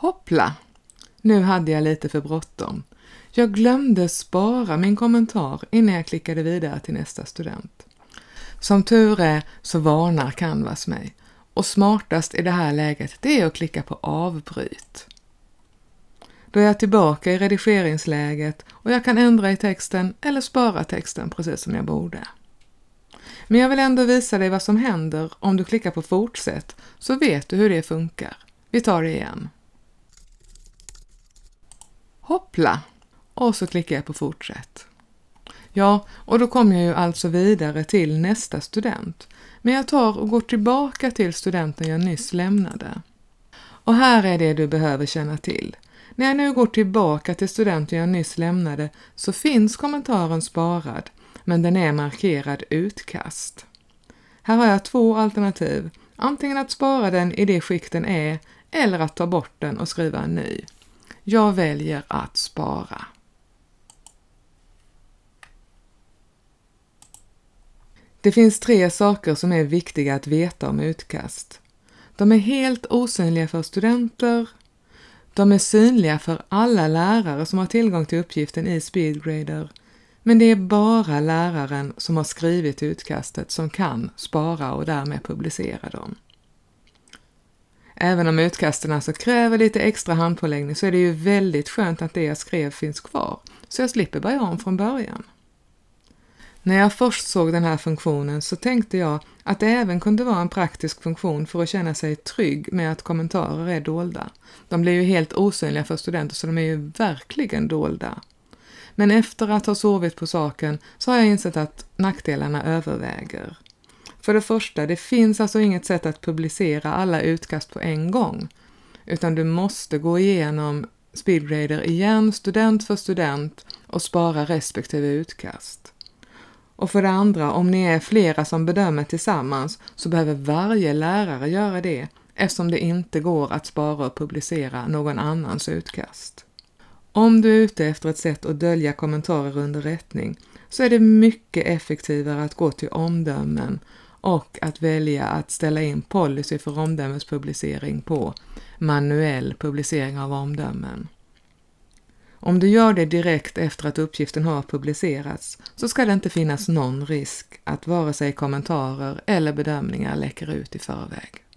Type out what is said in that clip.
Hoppla! Nu hade jag lite för bråttom. Jag glömde spara min kommentar innan jag klickade vidare till nästa student. Som tur är så varnar Canvas mig och smartast i det här läget det är att klicka på avbryt. Då är jag tillbaka i redigeringsläget och jag kan ändra i texten eller spara texten precis som jag borde. Men jag vill ändå visa dig vad som händer om du klickar på fortsätt så vet du hur det funkar. Vi tar det igen hoppla! Och så klickar jag på fortsätt. Ja, och då kommer jag ju alltså vidare till nästa student. Men jag tar och går tillbaka till studenten jag nyss lämnade. Och här är det du behöver känna till. När jag nu går tillbaka till studenten jag nyss lämnade så finns kommentaren sparad, men den är markerad utkast. Här har jag två alternativ, antingen att spara den i det skick den är eller att ta bort den och skriva en ny. Jag väljer att spara. Det finns tre saker som är viktiga att veta om utkast. De är helt osynliga för studenter, de är synliga för alla lärare som har tillgång till uppgiften i Speedgrader, men det är bara läraren som har skrivit utkastet som kan spara och därmed publicera dem även om utkasten alltså kräver lite extra handpåläggning så är det ju väldigt skönt att det jag skrev finns kvar, så jag slipper börja om från början. När jag först såg den här funktionen så tänkte jag att det även kunde vara en praktisk funktion för att känna sig trygg med att kommentarer är dolda. De blir ju helt osynliga för studenter så de är ju verkligen dolda. Men efter att ha sovit på saken så har jag insett att nackdelarna överväger. För det första, det finns alltså inget sätt att publicera alla utkast på en gång, utan du måste gå igenom Speedgrader igen, student för student och spara respektive utkast. Och för det andra, om ni är flera som bedömer tillsammans så behöver varje lärare göra det eftersom det inte går att spara och publicera någon annans utkast. Om du är ute efter ett sätt att dölja kommentarer under rättning så är det mycket effektivare att gå till omdömen och att välja att ställa in policy för omdömespublicering på manuell publicering av omdömen. Om du gör det direkt efter att uppgiften har publicerats så ska det inte finnas någon risk att vare sig kommentarer eller bedömningar läcker ut i förväg.